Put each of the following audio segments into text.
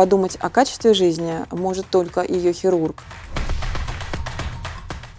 Подумать о качестве жизни может только ее хирург.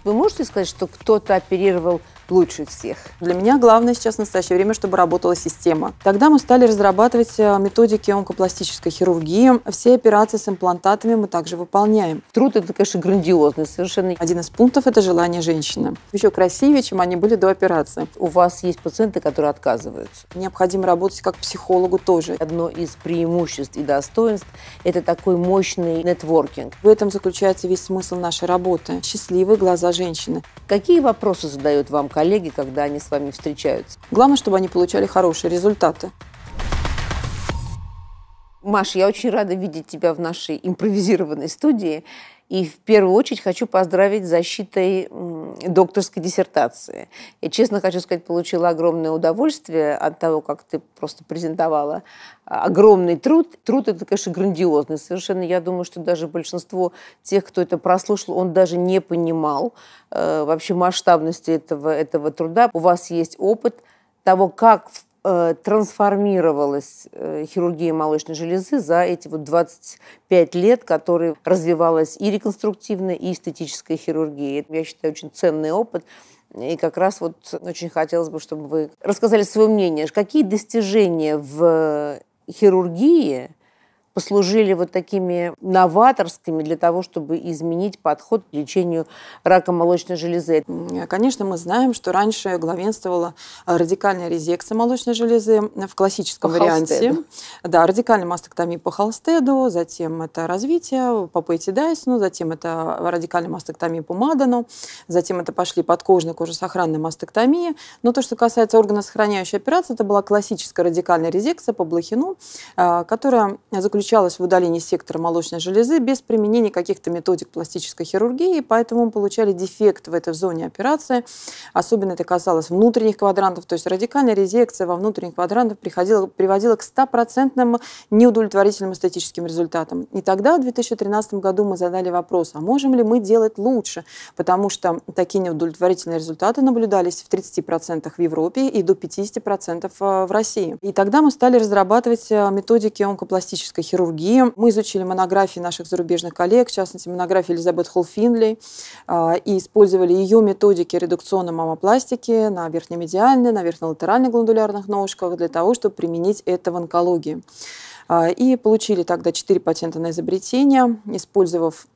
Вы можете сказать, что кто-то оперировал лучше всех. Для меня главное сейчас в настоящее время, чтобы работала система. Тогда мы стали разрабатывать э, методики онкопластической хирургии. Все операции с имплантатами мы также выполняем. Труд это, конечно, грандиозный совершенно. Один из пунктов – это желание женщины. Еще красивее, чем они были до операции. У вас есть пациенты, которые отказываются? Необходимо работать как психологу тоже. Одно из преимуществ и достоинств – это такой мощный нетворкинг. В этом заключается весь смысл нашей работы. Счастливые глаза женщины. Какие вопросы задают вам коллеги? коллеги, когда они с вами встречаются. Главное, чтобы они получали хорошие результаты. Маша, я очень рада видеть тебя в нашей импровизированной студии. И в первую очередь хочу поздравить с защитой докторской диссертации. Я, честно хочу сказать, получила огромное удовольствие от того, как ты просто презентовала а, огромный труд. Труд это, конечно, грандиозный совершенно. Я думаю, что даже большинство тех, кто это прослушал, он даже не понимал э, вообще масштабности этого, этого труда. У вас есть опыт того, как Э, трансформировалась э, хирургия молочной железы за эти вот 25 лет, которые развивалась и реконструктивная, и эстетическая хирургия. Это, я считаю, очень ценный опыт. И как раз вот очень хотелось бы, чтобы вы рассказали свое мнение. Какие достижения в хирургии послужили вот такими новаторскими для того, чтобы изменить подход к лечению рака молочной железы? Конечно, мы знаем, что раньше главенствовала э, радикальная резекция молочной железы э, в классическом по варианте. Холстеду. Да, радикальная мастектомия по Холстеду, затем это развитие по Пэти затем это радикальная мастектомия по Мадану, затем это пошли подкожная кожесохранная мастектомия. Но то, что касается органосохраняющей операции, это была классическая радикальная резекция по Блохину, э, которая заключается заключалась в удалении сектора молочной железы без применения каких-то методик пластической хирургии, поэтому получали дефект в этой зоне операции. Особенно это касалось внутренних квадрантов, то есть радикальная резекция во внутренних квадрантах приходила, приводила к стопроцентным неудовлетворительным эстетическим результатам. И тогда, в 2013 году, мы задали вопрос, а можем ли мы делать лучше? Потому что такие неудовлетворительные результаты наблюдались в 30% в Европе и до 50% э, в России. И тогда мы стали разрабатывать э, методики онкопластической хирургии хирургии. Мы изучили монографии наших зарубежных коллег, в частности, монографии Элизабет Холфинли, а, и использовали ее методики редукционной мамопластики на верхнемедиальной, на верхнелатеральной гландулярных ножках для того, чтобы применить это в онкологии. А, и получили тогда 4 патента на изобретение, использовав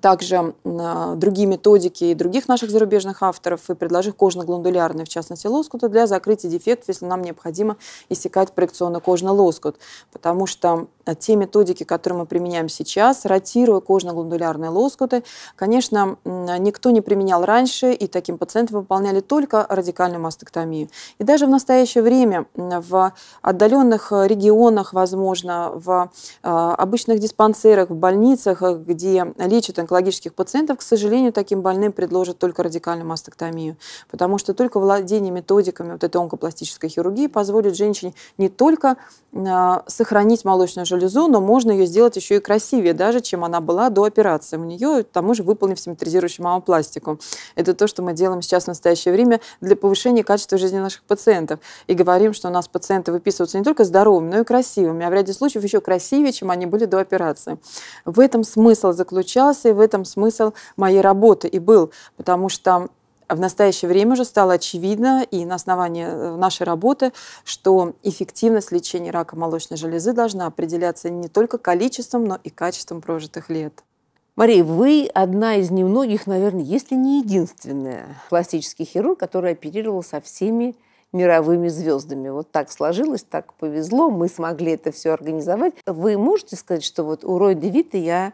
также э, другие методики и других наших зарубежных авторов и предложив кожно-гландулярный, в частности, лоскут для закрытия дефектов, если нам необходимо иссякать проекционно-кожный лоскут. Потому что а, те методики, которые мы применяем сейчас, ротируя кожно-гландулярные лоскуты, конечно, никто не применял раньше, и таким пациентам выполняли только радикальную мастектомию. И даже в настоящее время в отдаленных регионах, возможно, в а, обычных диспансерах, в больницах, где лечат значит, онкологических пациентов, к сожалению, таким больным предложат только радикальную мастектомию, потому что только владение методиками вот этой онкопластической хирургии позволит женщине не только а, сохранить молочную железу, но можно ее сделать еще и красивее даже, чем она была до операции. У нее, к тому же, выполнив симметризирующую мамопластику. Это то, что мы делаем сейчас в настоящее время для повышения качества жизни наших пациентов. И говорим, что у нас пациенты выписываются не только здоровыми, но и красивыми, а в ряде случаев еще красивее, чем они были до операции. В этом смысл заключался информации, в этом смысл моей работы и был, потому что в настоящее время уже стало очевидно и на основании э, нашей работы, что эффективность лечения рака молочной железы должна определяться не только количеством, но и качеством прожитых лет. Мария, вы одна из немногих, наверное, если не единственная пластический хирург, который оперировал со всеми мировыми звездами. Вот так сложилось, так повезло, мы смогли это все организовать. Вы можете сказать, что вот у Рой Девита я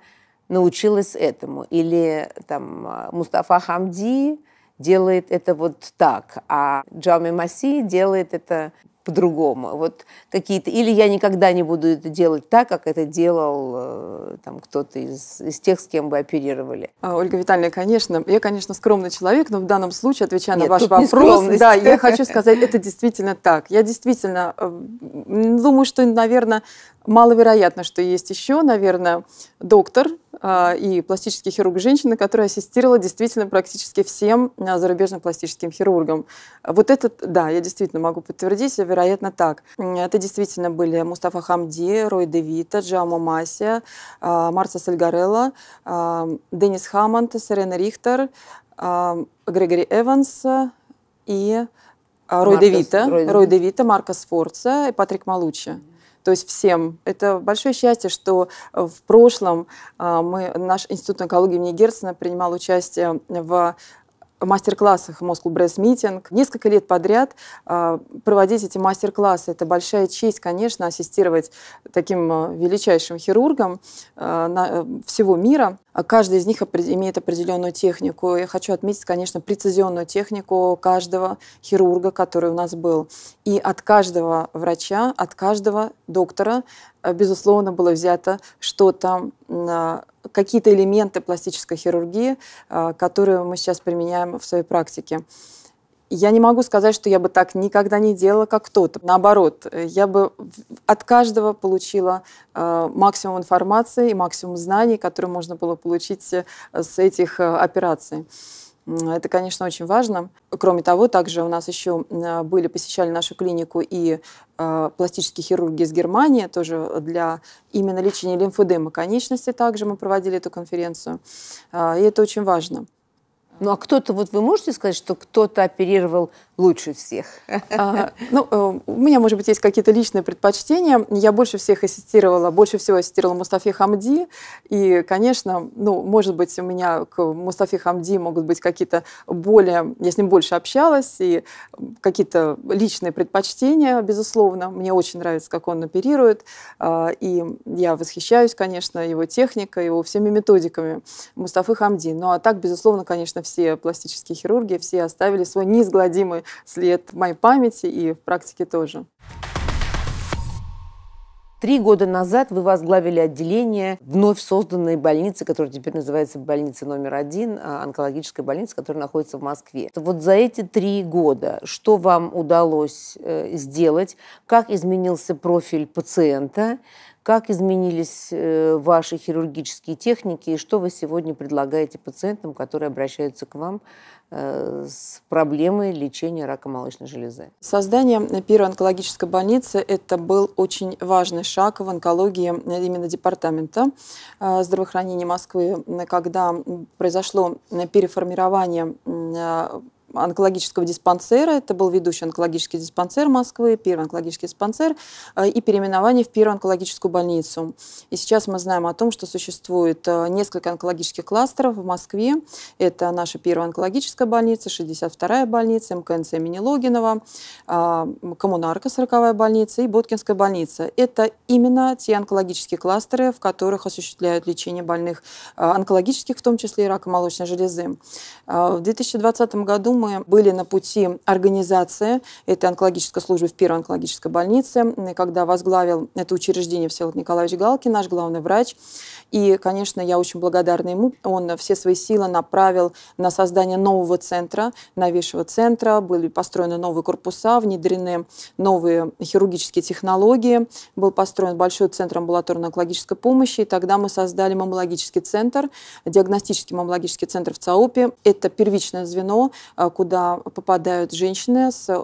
научилась этому. Или там а, Мустафа Хамди делает это вот так, а Джами Маси делает это по-другому. Вот какие-то... Или я никогда не буду это делать так, как это делал э, там кто-то из, из тех, с кем вы оперировали. А, Ольга Витальевна, конечно, я, конечно, скромный человек, но в данном случае, отвечая Нет, на ваш вопрос, да, я хочу сказать, это действительно так. Я действительно э, думаю, что, наверное, Маловероятно, что есть еще, наверное, доктор э, и пластический хирург женщины, которая ассистировала действительно практически всем э, зарубежным пластическим хирургам. Вот этот, да, я действительно могу подтвердить, а, вероятно, так. Это действительно были Мустафа Хамди, Рой Девита, Джамо Масия, э, Марса Сальгарелла, Денис Хаммонд, Сирена Рихтер, Грегори Эванс и Рой Девита, Рой Девита, Маркос Форца и Патрик Малучи то есть всем. Это большое счастье, что э, в прошлом э, мы, наш Институт онкологии имени Герцена принимал участие в мастер-классах Moscow Breast Meeting. Несколько лет подряд а, проводить эти мастер-классы. Это большая честь, конечно, ассистировать таким а, величайшим хирургам а, э, всего мира. Каждый из них имеет определенную технику. Я хочу отметить, конечно, прецизионную технику каждого хирурга, который у нас был. И от каждого врача, от каждого доктора, э, безусловно, было взято что-то какие-то элементы пластической хирургии, а, которые мы сейчас применяем в своей практике. Я не могу сказать, что я бы так никогда не делала, как кто-то. Наоборот, я бы от каждого получила а, максимум информации и максимум знаний, которые можно было получить э, с этих э, операций. Это, конечно, очень важно. Кроме того, также у нас еще были, посещали нашу клинику и э, пластические хирурги из Германии, тоже для именно лечения лимфодема конечности также мы проводили эту конференцию. Э, и это очень важно. Ну, а кто-то, вот вы можете сказать, что кто-то оперировал лучше всех? А, ну, э, у меня, может быть, есть какие-то личные предпочтения. Я больше всех ассистировала, больше всего ассистировала Мустафе Хамди. И, конечно, ну, может быть, у меня к Мустафе Хамди могут быть какие-то более... Я с ним больше общалась, и какие-то личные предпочтения, безусловно. Мне очень нравится, как он оперирует. А, и я восхищаюсь, конечно, его техникой, его всеми методиками Мустафы Хамди. Ну, а так, безусловно, конечно, все все пластические хирурги, все оставили свой неизгладимый след в моей памяти и в практике тоже. Три года назад вы возглавили отделение вновь созданной больницы, которая теперь называется больница номер один, а, онкологическая больница, которая находится в Москве. Вот за эти три года что вам удалось э, сделать, как изменился профиль пациента, как изменились э, ваши хирургические техники и что вы сегодня предлагаете пациентам, которые обращаются к вам э, с проблемой лечения рака молочной железы? Создание первой онкологической больницы – это был очень важный шаг в онкологии э, именно департамента здравоохранения Москвы, когда произошло переформирование онкологического диспансера. Это был ведущий онкологический диспансер Москвы, первый онкологический диспансер э, и переименование в первую онкологическую больницу. И сейчас мы знаем о том, что существует э, несколько онкологических кластеров в Москве. Это наша первая онкологическая больница, 62-я больница, МКНЦ имени Логинова, а, Коммунарка 40-я больница и Боткинская больница. Это именно те онкологические кластеры, в которых осуществляют лечение больных э, онкологических, в том числе и рака молочной железы. В 2020 году мы были на пути организации этой онкологической службы в первой онкологической больнице, когда возглавил это учреждение Всеволод Николаевич Галкин, наш главный врач. И, конечно, я очень благодарна ему. Он все свои силы направил на создание нового центра, новейшего центра. Были построены новые корпуса, внедрены новые хирургические технологии. Был построен большой центр амбулаторной онкологической помощи. И тогда мы создали маммологический центр, диагностический маммологический центр в ЦАОПе. Это первичное звено, а, куда попадают женщины с э,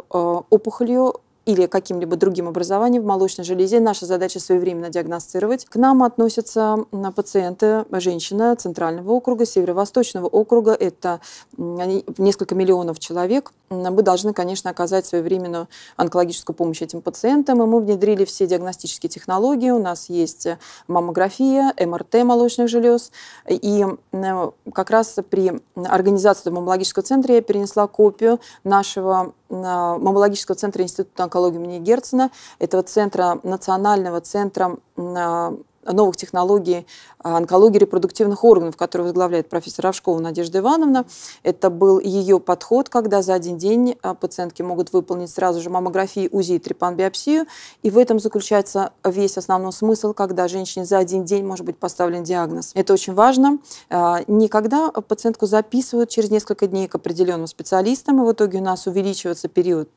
опухолью или каким-либо другим образованием в молочной железе. Наша задача своевременно диагностировать. К нам относятся пациенты, женщина Центрального округа, Северо-Восточного округа. Это несколько миллионов человек. Мы должны, конечно, оказать своевременную онкологическую помощь этим пациентам. И мы внедрили все диагностические технологии. У нас есть э, маммография, МРТ молочных желез. И э, как раз при организации маммологического центра я перенесла копию нашего мамологического центра Института онкологии имени Герцена, этого центра, национального центра а, новых технологий а, онкологии репродуктивных органов, который возглавляет профессор Равшкова Надежда Ивановна. Это был ее подход, когда за один день а, пациентки могут выполнить сразу же маммографию, УЗИ и трепанбиопсию. И в этом заключается весь основной смысл, когда женщине за один день может быть поставлен диагноз. Это очень важно. А, Никогда пациентку записывают через несколько дней к определенным специалистам, и в итоге у нас увеличивается период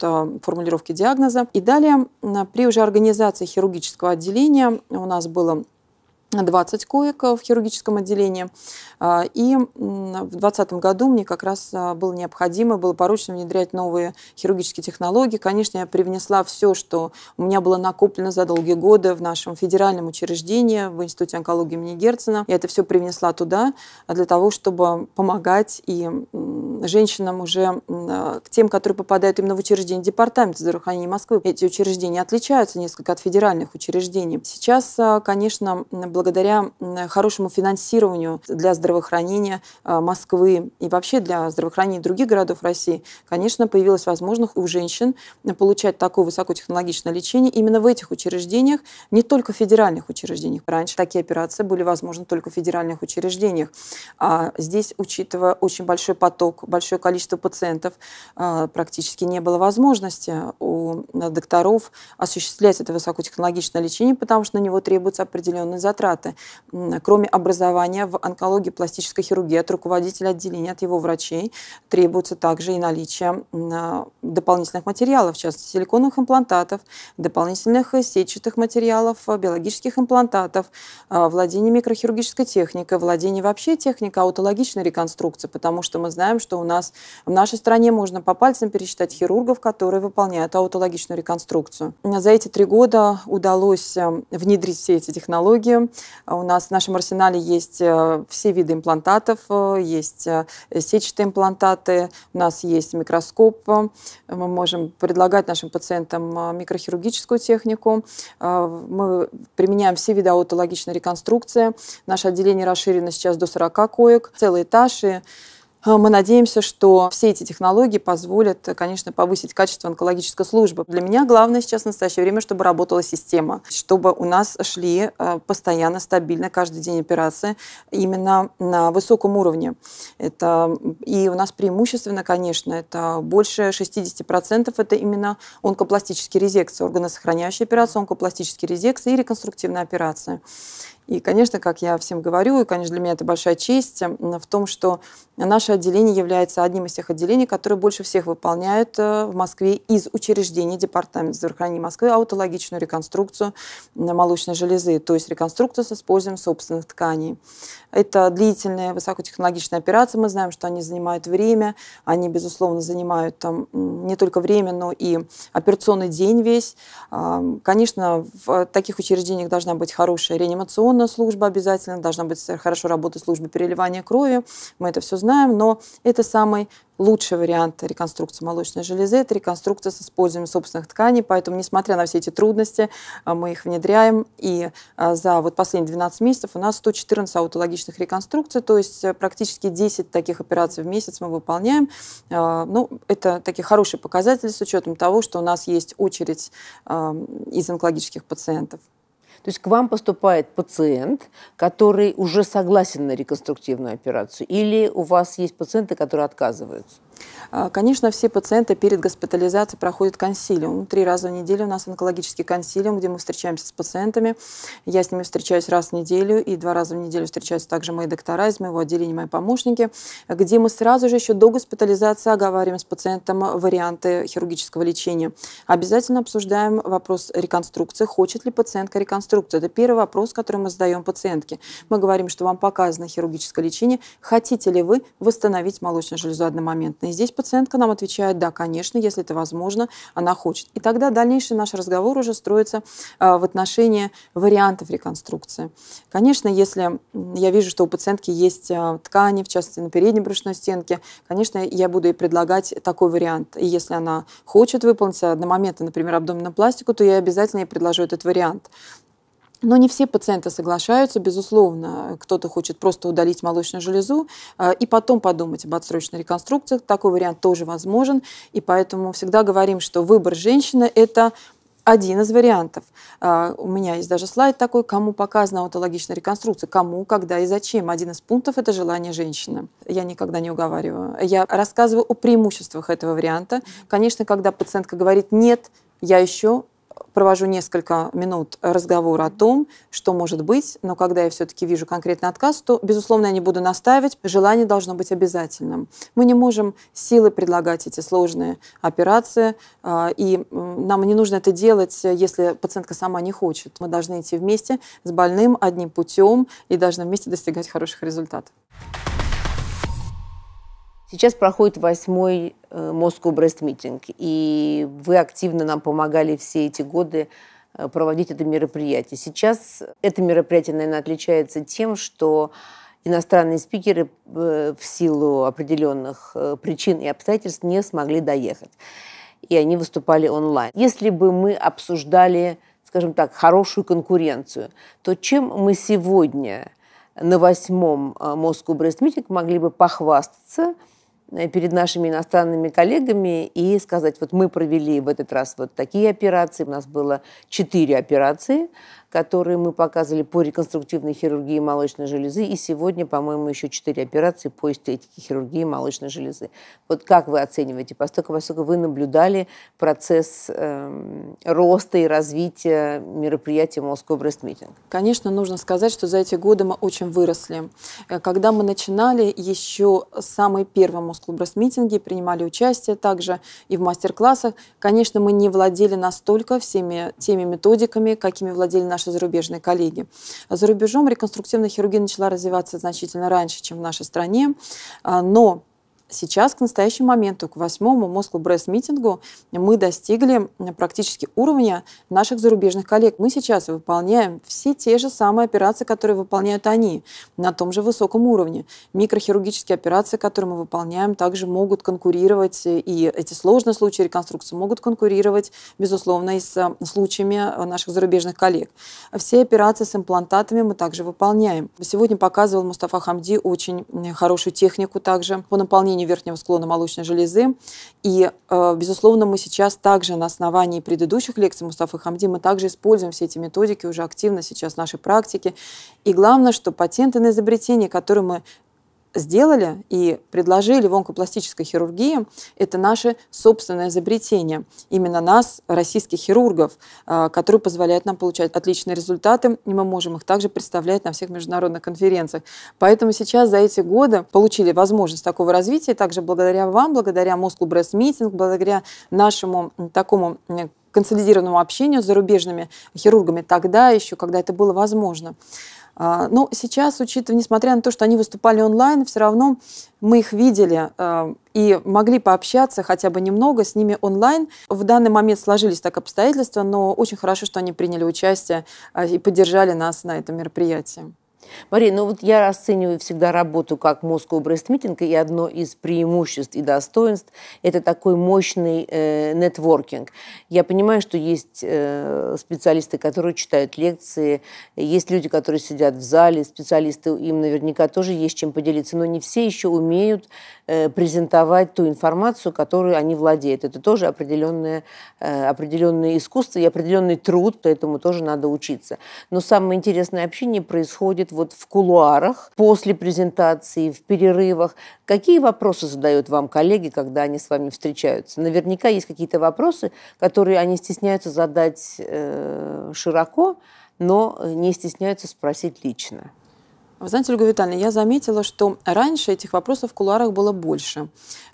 формулировки диагноза. И далее при уже организации хирургического отделения у нас было 20 коек в хирургическом отделении. А, и в 2020 году мне как раз а, было необходимо, было поручено внедрять новые хирургические технологии. Конечно, я привнесла все, что у меня было накоплено за долгие годы в нашем федеральном учреждении, в Институте онкологии имени Герцена. Я это все привнесла туда для того, чтобы помогать и женщинам уже, а, к тем, которые попадают именно в учреждение Департамента здравоохранения Москвы. Эти учреждения отличаются несколько от федеральных учреждений. Сейчас, конечно, благодаря благодаря хорошему финансированию для здравоохранения э, Москвы и вообще для здравоохранения других городов России, конечно, появилась возможность у женщин получать такое высокотехнологичное лечение именно в этих учреждениях, не только в федеральных учреждениях. Раньше такие операции были возможны только в федеральных учреждениях. А здесь, учитывая очень большой поток, большое количество пациентов, э, практически не было возможности у докторов осуществлять это высокотехнологичное лечение, потому что на него требуются определенные затраты затраты. Кроме образования в онкологии пластической хирургии от руководителя отделения, от его врачей требуется также и наличие а, дополнительных материалов, в частности силиконовых имплантатов, дополнительных сетчатых материалов, э, биологических имплантатов, э, владение микрохирургической техникой, владение вообще техникой аутологичной реконструкции, потому что мы знаем, что у нас в нашей стране можно по пальцам пересчитать хирургов, которые выполняют аутологичную реконструкцию. За эти три года удалось э, внедрить все эти технологии, у нас в нашем арсенале есть э, все виды имплантатов, э, есть э, сетчатые имплантаты, у нас есть микроскоп. Мы можем предлагать нашим пациентам микрохирургическую технику. Мы применяем все виды аутологичной реконструкции. Наше отделение расширено сейчас до 40 коек, целые этажи. А, мы надеемся, что все эти технологии позволят, конечно, повысить качество онкологической службы. Для меня главное сейчас в настоящее время, чтобы работала система, чтобы у нас шли а, постоянно, стабильно, каждый день операции именно на высоком уровне. Это, и у нас преимущественно, конечно, это больше 60% это именно онкопластические резекции, органосохраняющие операции, онкопластические резекции и реконструктивная операция. И, конечно, как я всем говорю, и, конечно, для меня это большая честь эм, в том, что наше отделение является одним из тех отделений, которые больше всех выполняют э, в Москве из учреждений Департамента здравоохранения Москвы аутологичную реконструкцию молочной железы, то есть реконструкцию с использованием собственных тканей. Это длительные, высокотехнологичные операции. Мы знаем, что они занимают время, они, безусловно, занимают там не только время, но и операционный день весь. Конечно, в таких учреждениях должна быть хорошая реанимационная кровотоководная служба обязательно, должна быть э, хорошо работать служба переливания крови, мы это все знаем, но это самый лучший вариант реконструкции молочной железы – это реконструкция с использованием собственных тканей, поэтому, несмотря на все эти трудности, э, мы их внедряем, и э, за вот последние 12 месяцев у нас 114 аутологичных реконструкций, то есть практически 10 таких операций в месяц мы выполняем. Ну, это такие хорошие показатели с учетом того, что у нас есть очередь эм, из онкологических пациентов. То есть к вам поступает пациент, который уже согласен на реконструктивную операцию, или у вас есть пациенты, которые отказываются? А, конечно, все пациенты перед госпитализацией проходят консилиум. Три раза в неделю у нас онкологический консилиум, где мы встречаемся с пациентами. Я с ними встречаюсь раз в неделю, и два раза в неделю встречаются также мои доктора из моего отделения, мои помощники, где мы сразу же еще до госпитализации оговариваем с пациентом варианты хирургического лечения. Обязательно обсуждаем вопрос реконструкции. Хочет ли пациентка реконструкцию? Это первый вопрос, который мы задаем пациентке. Мы говорим, что вам показано хирургическое лечение. Хотите ли вы восстановить молочную железу одномоментно? здесь пациентка нам отвечает, да, конечно, если это возможно, она хочет. И тогда дальнейший наш разговор уже строится а, в отношении вариантов реконструкции. Конечно, если я вижу, что у пациентки есть а, ткани, в частности, на передней брюшной стенке, конечно, я буду ей предлагать такой вариант. И если она хочет выполнить одномоментно, например, абдоминопластику, то я обязательно ей предложу этот вариант. Но не все пациенты соглашаются, безусловно. Кто-то хочет просто удалить молочную железу э, и потом подумать об отсрочной реконструкции. Такой вариант тоже возможен. И поэтому всегда говорим, что выбор женщины – это один из вариантов. Э, у меня есть даже слайд такой, кому показана аутологичная реконструкция, кому, когда и зачем. Один из пунктов – это желание женщины. Я никогда не уговариваю. Я рассказываю о преимуществах этого варианта. Конечно, когда пациентка говорит «нет», я еще провожу несколько минут разговора о том, что может быть, но когда я все-таки вижу конкретный отказ, то, безусловно, я не буду настаивать, желание должно быть обязательным. Мы не можем силы предлагать эти сложные операции, а, и нам не нужно это делать, если пациентка сама не хочет. Мы должны идти вместе с больным одним путем и должны вместе достигать хороших результатов. Сейчас проходит восьмой э, Moscow Breast Meeting, и вы активно нам помогали все эти годы э, проводить это мероприятие. Сейчас это мероприятие, наверное, отличается тем, что иностранные спикеры э, в силу определенных причин и обстоятельств не смогли доехать. И они выступали онлайн. Если бы мы обсуждали, скажем так, хорошую конкуренцию, то чем мы сегодня на восьмом Moscow Breast Meeting могли бы похвастаться – Э, перед нашими иностранными коллегами и сказать, вот мы провели в этот раз вот такие операции, у нас было четыре операции, которые мы показывали по реконструктивной хирургии молочной железы. И сегодня, по-моему, еще четыре операции по эстетике хирургии молочной железы. Вот как вы оцениваете, поскольку, поскольку вы наблюдали процесс э, роста и развития мероприятия Moscow Breast Meeting? Конечно, нужно сказать, что за эти годы мы очень выросли. Э, когда мы начинали, еще самые первые Moscow Breast Meeting принимали участие также и в мастер-классах. Конечно, мы не владели настолько всеми теми методиками, какими владели наши наши зарубежные коллеги. За рубежом реконструктивная хирургия начала развиваться значительно раньше, чем в нашей стране, а, но Сейчас, к настоящему моменту, к восьмому Moscow Breast митингу мы достигли практически уровня наших зарубежных коллег. Мы сейчас выполняем все те же самые операции, которые выполняют они на том же высоком уровне. Микрохирургические операции, которые мы выполняем, также могут конкурировать, э, и эти сложные случаи реконструкции могут конкурировать, безусловно, и с э, случаями э, наших зарубежных коллег. Все операции с имплантатами мы также выполняем. Сегодня показывал Мустафа Хамди очень хорошую технику также по наполнению районе верхнего склона молочной железы. И, э, безусловно, мы сейчас также на основании предыдущих лекций Мустафы Хамди, мы также используем все эти методики уже активно сейчас в нашей практике. И главное, что патенты на изобретения, которые мы сделали и предложили в онкопластической хирургии, это наше собственное изобретение. Именно нас, российских хирургов, а, которые позволяют нам получать отличные результаты, и мы можем их также представлять на всех международных конференциях. Поэтому сейчас за эти годы получили возможность такого развития, также благодаря вам, благодаря Moscow Breast Meeting, благодаря нашему такому консолидированному общению с зарубежными хирургами тогда еще, когда это было возможно. А, но ну, сейчас, учитывая, несмотря на то, что они выступали онлайн, все равно мы их видели а, и могли пообщаться хотя бы немного с ними онлайн. В данный момент сложились так обстоятельства, но очень хорошо, что они приняли участие а, и поддержали нас на этом мероприятии. Мария, ну вот я расцениваю всегда работу как Moscow брейстмитинга, и одно из преимуществ и достоинств – это такой мощный э, Я понимаю, что есть э, специалисты, которые читают лекции, есть люди, которые сидят в зале, специалисты, им наверняка тоже есть чем поделиться, но не все еще умеют э, презентовать ту информацию, которую они владеют. Это тоже определенное, э, определенное искусство и определенный труд, поэтому тоже надо учиться. Но самое интересное общение происходит вот в кулуарах, после презентации, в перерывах? Какие вопросы задают вам коллеги, когда они с вами встречаются? Наверняка есть какие-то вопросы, которые они стесняются задать э, широко, но не стесняются спросить лично. Вы знаете, Ольга Витальевна, я заметила, что раньше этих вопросов в кулуарах было больше.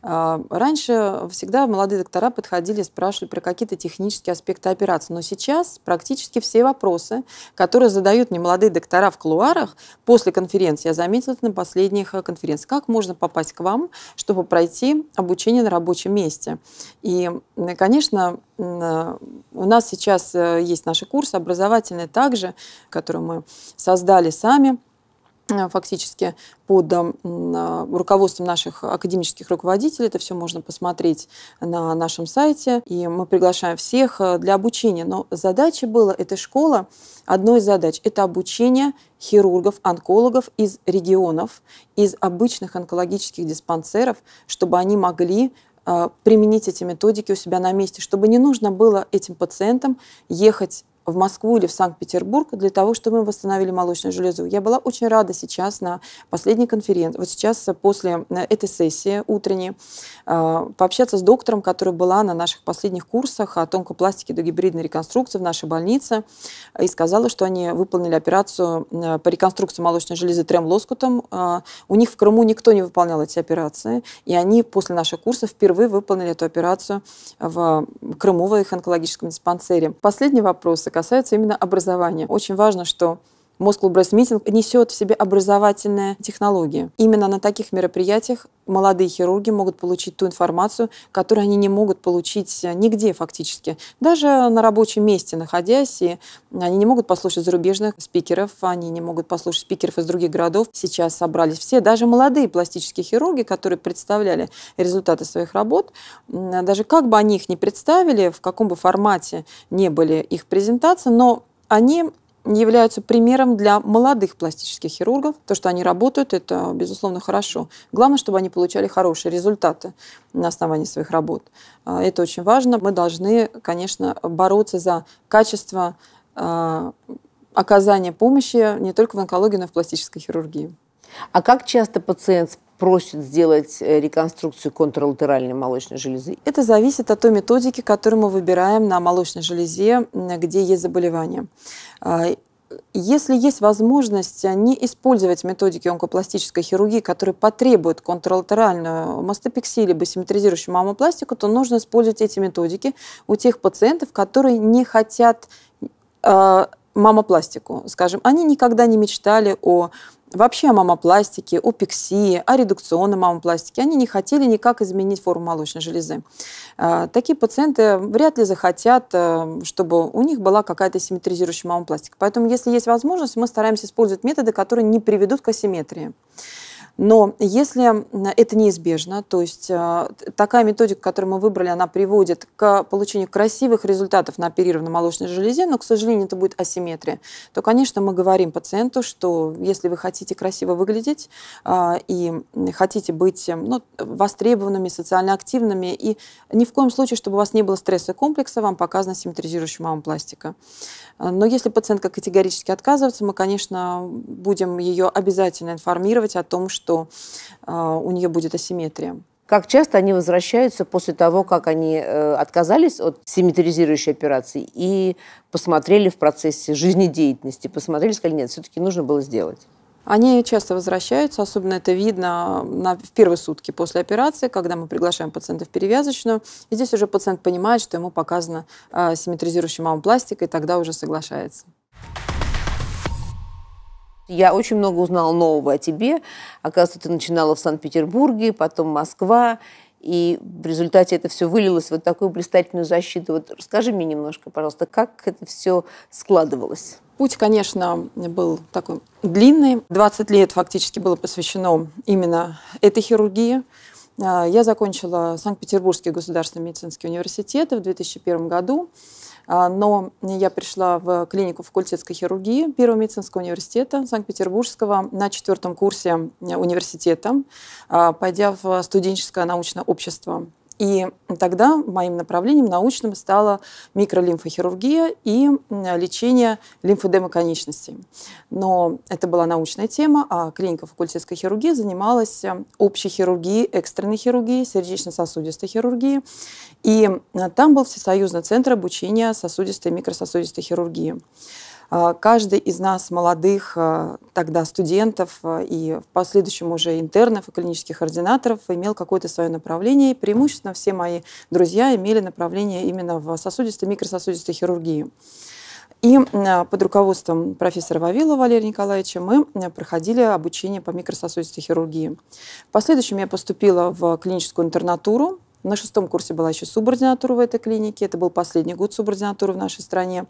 А, раньше всегда молодые доктора подходили, спрашивали про какие-то технические аспекты операции. Но сейчас практически все вопросы, которые задают молодые доктора в кулуарах после конференции, я заметила это на последних э, конференциях, как можно попасть к вам, чтобы пройти обучение на рабочем месте. И, конечно, э, у нас сейчас э, есть наши курсы образовательные также, которые мы создали сами Э, фактически под э, руководством наших академических руководителей. Это все можно посмотреть на нашем сайте. И мы приглашаем всех э, для обучения. Но задача была, эта школа, одной из задач, это обучение хирургов, онкологов из регионов, из обычных онкологических диспансеров, чтобы они могли применить эти методики у себя на месте, чтобы не нужно было этим пациентам ехать в Москву или в Санкт-Петербург для того, чтобы мы восстановили молочную железу. Я была очень рада сейчас на последней конференции, вот сейчас после э, этой сессии утренней, э, пообщаться с доктором, которая была на наших последних курсах о тонкопластике до гибридной реконструкции в нашей больнице, э, и сказала, что они выполнили операцию по реконструкции молочной железы трем-лоскутом. У них в Крыму никто не выполнял эти операции, и они после наших курсов впервые выполнили эту операцию в Крыму, в их онкологическом диспансере. Последний вопрос, касается именно образования. Очень важно, что Moscow Breast Meeting несет в себе образовательные технологии. Именно на таких мероприятиях молодые хирурги могут получить ту информацию, которую они не могут получить э, нигде фактически. Даже на рабочем месте находясь, и они не могут послушать зарубежных спикеров, они не могут послушать спикеров из других городов. Сейчас собрались все, даже молодые пластические хирурги, которые представляли результаты своих работ, даже как бы они их не представили, в каком бы формате не были их презентации, но они являются примером для молодых пластических хирургов. То, что они работают, это, безусловно, хорошо. Главное, чтобы они получали хорошие результаты на основании своих работ. А, это очень важно. Мы должны, конечно, бороться за качество а, оказания помощи не только в онкологии, но и в пластической хирургии. А как часто пациент просит сделать э, реконструкцию контрлатеральной молочной железы? Это зависит от той методики, которую мы выбираем на молочной железе, где есть заболевание. А, если есть возможность а, не использовать методики онкопластической хирургии, которые потребуют контролатеральную мастопексию либо симметризирующую мамопластику, то нужно использовать эти методики у тех пациентов, которые не хотят а, мамопластику, скажем, они никогда не мечтали о Вообще о мамопластике, о пиксии, о редукционной мамопластике. Они не хотели никак изменить форму молочной железы. А, такие пациенты вряд ли захотят, э, чтобы у них была какая-то симметризирующая мамопластика. Поэтому, если есть возможность, мы стараемся использовать методы, которые не приведут к асимметрии. Но если это неизбежно, то есть э, такая методика, которую мы выбрали, она приводит к получению красивых результатов на оперированной молочной железе, но, к сожалению, это будет асимметрия, то, конечно, мы говорим пациенту, что если вы хотите красиво выглядеть э, и хотите быть э, ну, востребованными, социально активными, и ни в коем случае, чтобы у вас не было стресса и комплекса, вам показана симметризирующая мамопластика. Но если пациентка категорически отказывается, мы, конечно, будем ее обязательно информировать о том, что что а, у нее будет асимметрия. Как часто они возвращаются после того, как они э, отказались от симметризирующей операции и посмотрели в процессе жизнедеятельности, посмотрели, сказали, нет, все-таки нужно было сделать? Они часто возвращаются, особенно это видно на, в первые сутки после операции, когда мы приглашаем пациента в перевязочную. И здесь уже пациент понимает, что ему показана э, симметризирующая мамопластика, и тогда уже соглашается. Я очень много узнала нового о тебе. Оказывается, ты начинала в Санкт-Петербурге, потом Москва, и в результате это все вылилось вот такую блистательную защиту. Вот расскажи мне немножко, пожалуйста, как это все складывалось? Путь, конечно, был такой длинный. 20 лет фактически было посвящено именно этой хирургии. А, я закончила Санкт-Петербургский государственный медицинский университет в 2001 году, а, но я пришла в клинику факультетской хирургии Первого медицинского университета Санкт-Петербургского на четвертом курсе э, университета, а, пойдя в студенческое научное общество и тогда моим направлением научным стала микролимфохирургия и лечение конечностей. Но это была научная тема, а клиника факультетской хирургии занималась э, общей хирургией, экстренной хирургией, сердечно-сосудистой хирургией. И э, там был Всесоюзный центр обучения сосудистой и микрососудистой хирургии. А, каждый из нас, молодых а, тогда студентов а, и в последующем уже интернов и клинических ординаторов, имел какое-то свое направление. И преимущественно все мои друзья имели направление именно в сосудистой, микрососудистой хирургии. И под руководством профессора Вавилова Валерия Николаевича мы проходили обучение по микрососудистой хирургии. В последующем я поступила в клиническую интернатуру на шестом курсе была еще субординатура в этой клинике. Это был последний год субординатуры в нашей стране.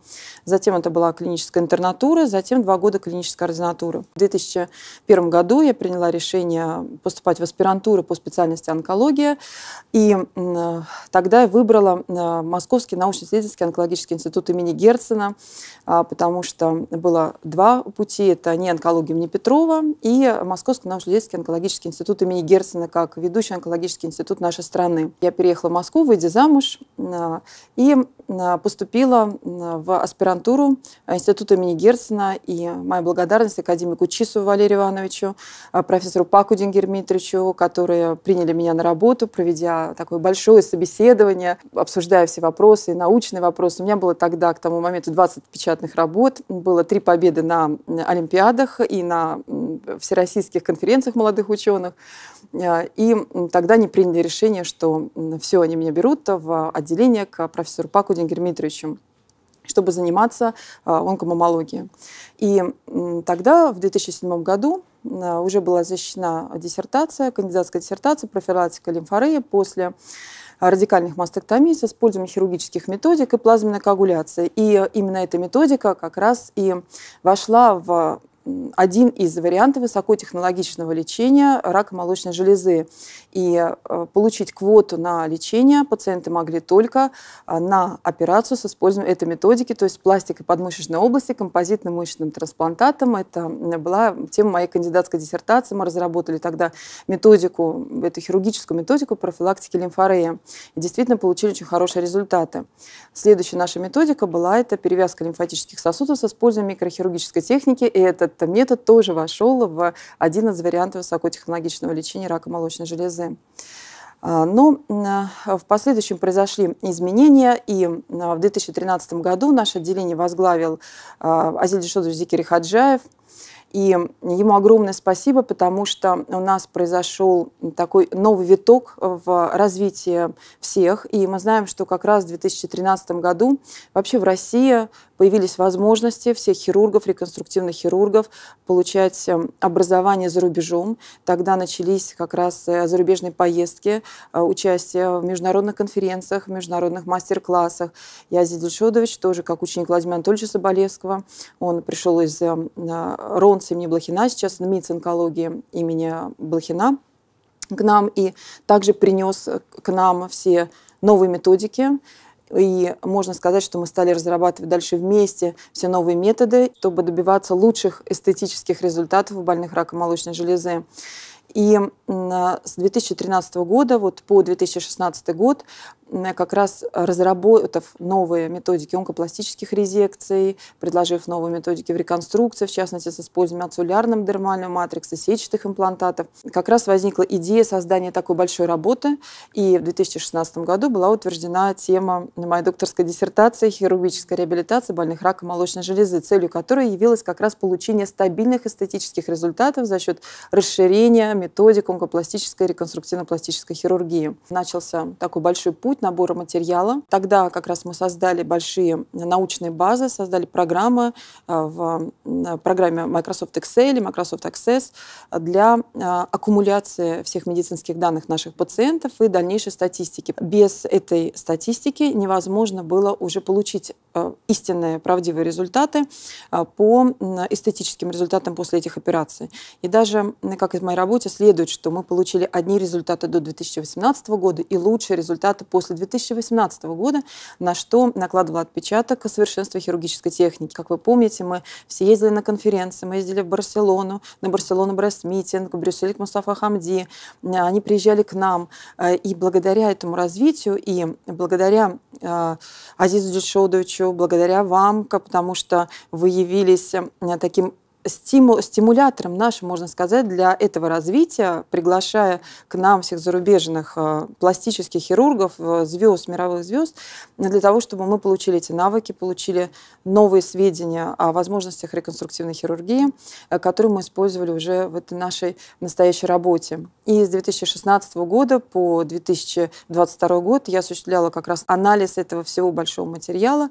Затем это была клиническая интернатура, затем два года клинической ординатуры. В 2001 году я приняла решение поступать в аспирантуру по специальности онкология. И тогда я выбрала э, Московский научно-исследовательский онкологический институт имени Герцена, а, потому что было два пути. Это не онкология имени Петрова и Московский научно-исследовательский онкологический институт имени Герцена как ведущий онкологический институт нашей страны. Я я переехала в Москву, выйдя замуж, а, и а, поступила в аспирантуру Института имени Герцена, и моя благодарность академику Чису Валерию Ивановичу, а, профессору Паку Дингермитричу, которые приняли меня на работу, проведя такое большое собеседование, обсуждая все вопросы, и научные вопросы. У меня было тогда, к тому моменту, 20 печатных работ, было три победы на Олимпиадах и на всероссийских конференциях молодых ученых. А, и тогда они приняли решение, что все, они меня берут в отделение к профессору Паку Владимиром Дмитриевичем чтобы заниматься а, онкомамологией. И тогда, в 2007 году, а, уже была защищена диссертация, кандидатская диссертация «Профилактика лимфореи после радикальных мастектомий с использованием хирургических методик и плазменной коагуляции». И э, именно эта методика как раз и вошла в один из вариантов высокотехнологичного лечения рака молочной железы. И э, получить квоту на лечение пациенты могли только э, на операцию с использованием этой методики, то есть пластикой подмышечной области, композитным мышечным трансплантатом. Это была тема моей кандидатской диссертации. Мы разработали тогда методику, эту хирургическую методику профилактики лимфореи. И действительно получили очень хорошие результаты. Следующая наша методика была это перевязка лимфатических сосудов с использованием микрохирургической техники. И этот этот метод тоже вошел в один из вариантов высокотехнологичного лечения рака молочной железы. А, но а, в последующем произошли изменения, и а, в 2013 году наше отделение возглавил Азиль Дешодович Зикири Хаджаев. И ему огромное спасибо, потому что у нас произошел такой новый виток в развитии всех. И мы знаем, что как раз в 2013 году вообще в России появились возможности всех хирургов, реконструктивных хирургов получать эм, образование за рубежом. Тогда начались как раз э, зарубежные поездки, э, участие в международных конференциях, в международных мастер-классах. Я Дельшодович тоже как ученик Владимира Анатольевича Соболевского. Он пришел из эм, Ронца имени Блохина, сейчас знаменитый онкологии имени Блохина к нам и также принес к нам все новые методики, и можно сказать, что мы стали разрабатывать дальше вместе все новые методы, чтобы добиваться лучших эстетических результатов у больных раком молочной железы. И э, с 2013 года вот по 2016 год Э, как раз разработав новые методики онкопластических резекций, предложив новые методики в реконструкции, в частности, с использованием ацеллярным дермального матрикса, сетчатых имплантатов, как раз возникла идея создания такой большой работы. И в 2016 году была утверждена тема моей докторской диссертации «Хирургическая реабилитация больных рака молочной железы», целью которой явилось как раз получение стабильных эстетических результатов за счет расширения методик онкопластической и реконструктивно-пластической хирургии. Начался такой большой путь обернуть, набора материала. Тогда как раз мы создали большие научные базы, создали программы э, в э, программе Microsoft Excel и Microsoft Access для э, аккумуляции всех медицинских данных наших пациентов и дальнейшей статистики. Без этой статистики невозможно было уже получить Э, истинные, правдивые результаты э, по эстетическим результатам после этих операций. И даже, как из моей работе, следует, что мы получили одни результаты до 2018 года и лучшие результаты после 2018 года, на что накладывал отпечаток совершенства хирургической техники. Как вы помните, мы все ездили на конференции, мы ездили в Барселону, на Барселону Брестмитинг, в Брюсселе к Мустафа Хамди, они приезжали к нам. Э, и благодаря этому развитию и благодаря Азизу Джишодовичу, благодаря вам, потому что вы явились э, таким стимулятором нашим, можно сказать, для этого развития, приглашая к нам всех зарубежных э, пластических хирургов, э, звезд, мировых звезд, для того, чтобы мы получили эти навыки, получили новые сведения о возможностях реконструктивной хирургии, э, которые мы использовали уже в этой нашей настоящей работе. И с 2016 года по 2022 год я осуществляла как раз анализ этого всего большого материала,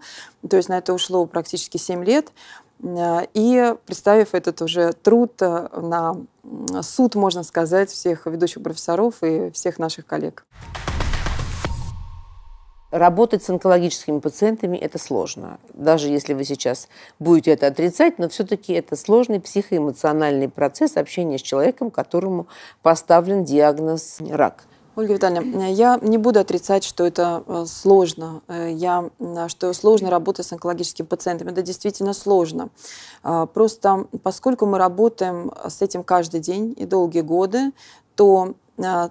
то есть на это ушло практически 7 лет и представив этот уже труд э, на суд, можно сказать, всех ведущих профессоров и всех наших коллег. Работать с онкологическими пациентами – это сложно. Даже если вы сейчас будете это отрицать, но все-таки это сложный психоэмоциональный процесс общения с человеком, которому поставлен диагноз «рак». Ольга Витальевна, я не буду отрицать, что это э, сложно, э, я, э, что сложно работать с онкологическими пациентами. Это действительно сложно. А, просто поскольку мы работаем с этим каждый день и долгие годы, то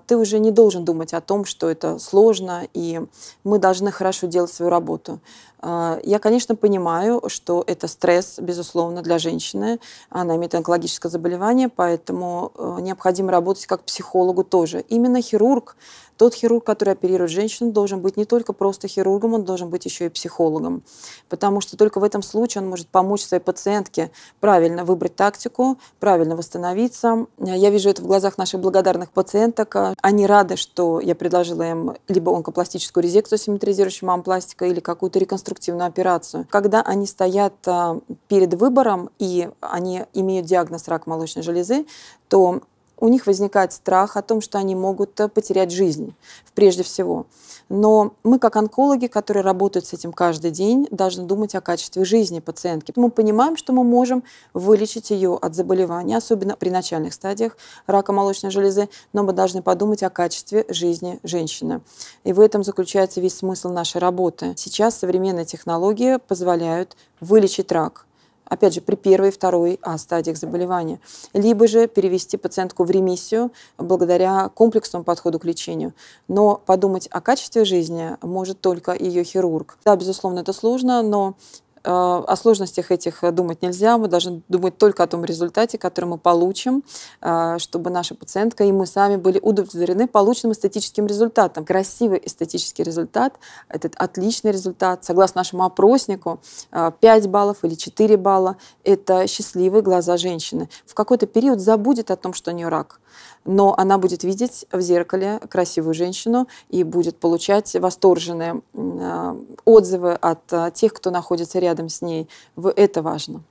ты уже не должен думать о том, что это сложно, и мы должны хорошо делать свою работу. А, я, конечно, понимаю, что это стресс, безусловно, для женщины. Она имеет онкологическое заболевание, поэтому э, необходимо работать как психологу тоже. Именно хирург, тот хирург, который оперирует женщину, должен быть не только просто хирургом, он должен быть еще и психологом. Потому что только в этом случае он может помочь своей пациентке правильно выбрать тактику, правильно восстановиться. Я вижу это в глазах наших благодарных пациенток. Они рады, что я предложила им либо онкопластическую резекцию с симметризирующей мамопластикой, или какую-то реконструкцию реконструктивную операцию, когда они стоят а, перед выбором и они имеют диагноз рак молочной железы, то у них возникает страх о том, что они могут э, потерять жизнь, прежде всего. Но мы, как онкологи, которые работают с этим каждый день, должны думать о качестве жизни пациентки. Мы понимаем, что мы можем вылечить ее от заболевания, особенно при начальных стадиях рака молочной железы, но мы должны подумать о качестве жизни женщины. И в этом заключается весь смысл нашей работы. Сейчас современные технологии позволяют вылечить рак опять же, при первой, второй а, стадиях заболевания. Либо же перевести пациентку в ремиссию благодаря комплексному подходу к лечению. Но подумать о качестве жизни может только ее хирург. Да, безусловно, это сложно, но Э, о сложностях этих э, думать нельзя, мы должны думать только о том результате, который мы получим, э, чтобы наша пациентка и мы сами были удовлетворены полученным эстетическим результатом. Красивый эстетический результат, этот отличный результат, согласно нашему опроснику, 5 баллов или 4 балла, это счастливые глаза женщины. В какой-то период забудет о том, что у нее рак, но она будет видеть в зеркале красивую женщину и будет получать восторженные отзывы от тех, кто находится рядом рядом с ней. Это важно.